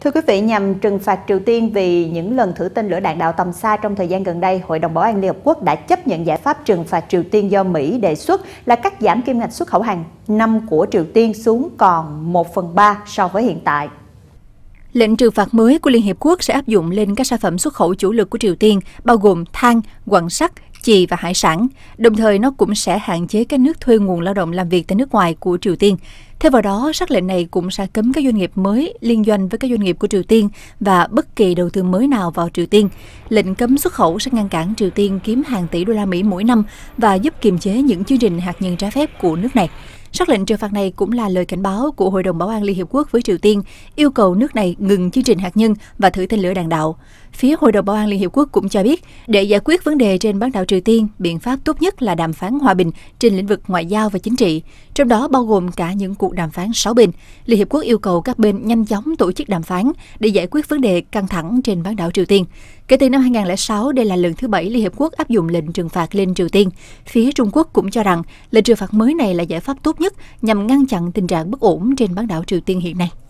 Thưa quý vị, nhằm trừng phạt Triều Tiên vì những lần thử tên lửa đạn đạo tầm xa trong thời gian gần đây, Hội đồng Bảo an Liên Hợp Quốc đã chấp nhận giải pháp trừng phạt Triều Tiên do Mỹ đề xuất là cắt giảm kim ngạch xuất khẩu hàng năm của Triều Tiên xuống còn 1 phần 3 so với hiện tại. Lệnh trừng phạt mới của Liên Hiệp Quốc sẽ áp dụng lên các sản phẩm xuất khẩu chủ lực của Triều Tiên, bao gồm than, quặng sắt, chì và hải sản, đồng thời nó cũng sẽ hạn chế các nước thuê nguồn lao động làm việc tại nước ngoài của Triều Tiên. Theo vào đó, sắc lệnh này cũng sẽ cấm các doanh nghiệp mới liên doanh với các doanh nghiệp của Triều Tiên và bất kỳ đầu tư mới nào vào Triều Tiên. Lệnh cấm xuất khẩu sẽ ngăn cản Triều Tiên kiếm hàng tỷ đô la Mỹ mỗi năm và giúp kiềm chế những chương trình hạt nhân trái phép của nước này. Sắc lệnh trừng phạt này cũng là lời cảnh báo của Hội đồng Bảo an Liên Hiệp Quốc với Triều Tiên, yêu cầu nước này ngừng chương trình hạt nhân và thử tên lửa đạn đạo. Phía Hội đồng Bảo an Liên Hiệp Quốc cũng cho biết, để giải quyết vấn đề trên bán đảo Triều Tiên, biện pháp tốt nhất là đàm phán hòa bình trên lĩnh vực ngoại giao và chính trị, trong đó bao gồm cả những cuộc đàm phán sáu bên. Liên Hiệp Quốc yêu cầu các bên nhanh chóng tổ chức đàm phán để giải quyết vấn đề căng thẳng trên bán đảo Triều Tiên. Kể từ năm 2006, đây là lần thứ bảy Liên Hiệp Quốc áp dụng lệnh trừng phạt lên Triều Tiên. Phía Trung Quốc cũng cho rằng lệnh trừng phạt mới này là giải pháp tốt nhất nhằm ngăn chặn tình trạng bất ổn trên bán đảo Triều Tiên hiện nay.